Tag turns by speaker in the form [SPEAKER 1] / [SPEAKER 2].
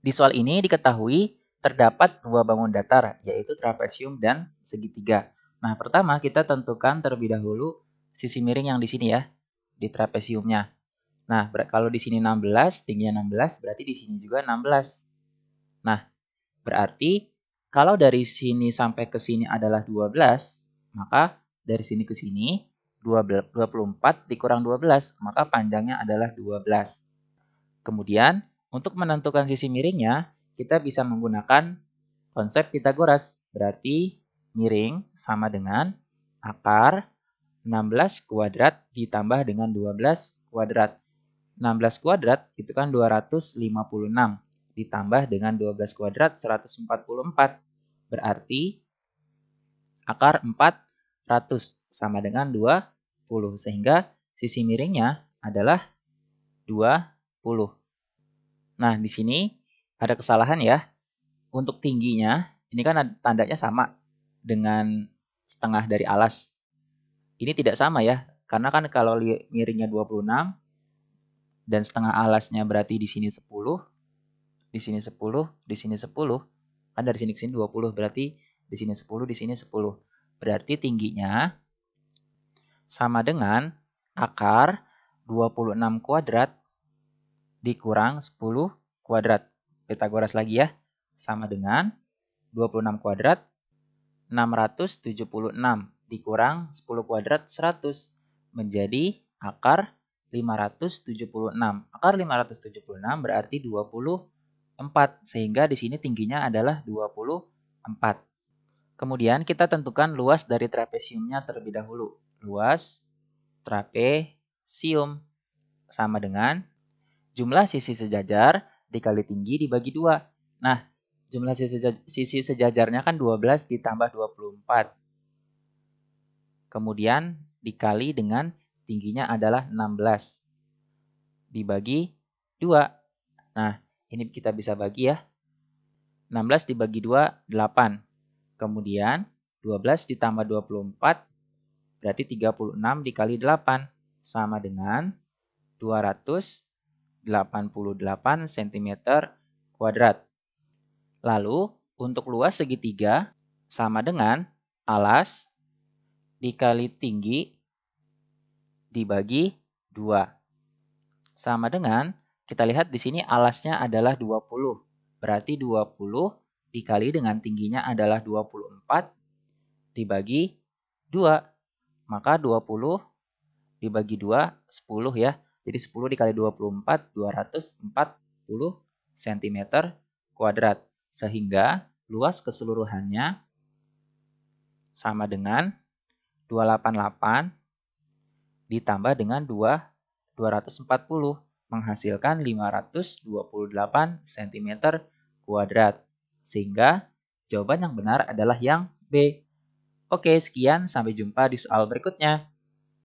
[SPEAKER 1] Di soal ini diketahui terdapat dua bangun datar, yaitu trapesium dan segitiga. Nah, pertama kita tentukan terlebih dahulu sisi miring yang di sini ya, di trapesiumnya. Nah, kalau di sini 16, tingginya 16, berarti di sini juga 16. Nah, berarti kalau dari sini sampai ke sini adalah 12, maka dari sini ke sini 24 dikurang 12, maka panjangnya adalah 12. Kemudian untuk menentukan sisi miringnya, kita bisa menggunakan konsep Pitagoras. Berarti miring sama dengan akar 16 kuadrat ditambah dengan 12 kuadrat. 16 kuadrat itu kan 256 ditambah dengan 12 kuadrat 144. Berarti akar 400 sama dengan 20 sehingga sisi miringnya adalah 20. Nah, di sini ada kesalahan ya. Untuk tingginya, ini kan tandanya sama dengan setengah dari alas. Ini tidak sama ya, karena kan kalau miringnya 26 dan setengah alasnya berarti di sini 10, di sini 10, di sini 10, kan dari sini ke sini 20, berarti di sini 10, di sini 10. Berarti tingginya sama dengan akar 26 kuadrat dikurang 10 kuadrat. Pitagoras lagi ya, sama dengan 26 kuadrat 676 dikurang 10 kuadrat 100 menjadi akar 576. Akar 576 berarti 24 sehingga di sini tingginya adalah 24. Kemudian kita tentukan luas dari trapesiumnya terlebih dahulu. Luas trapesium sama dengan jumlah sisi sejajar dikali tinggi dibagi dua. Nah, jumlah sisi, sejajar, sisi sejajarnya kan 12 ditambah 24. Kemudian dikali dengan tingginya adalah 16. Dibagi 2. Nah, ini kita bisa bagi ya. 16 dibagi 2, 8. Kemudian 12 ditambah 24 berarti 36 dikali 8 sama dengan 200 88 cm kuadrat. Lalu, untuk luas segitiga sama dengan alas dikali tinggi dibagi 2. Sama dengan kita lihat di sini alasnya adalah 20. Berarti 20 dikali dengan tingginya adalah 24 dibagi 2. Maka 20 dibagi 2 10 ya. Jadi 10 dikali 24 240 cm kuadrat sehingga luas keseluruhannya sama dengan 288 ditambah dengan 2 240 menghasilkan 528 cm kuadrat sehingga jawaban yang benar adalah yang B. Oke, sekian sampai jumpa di soal berikutnya.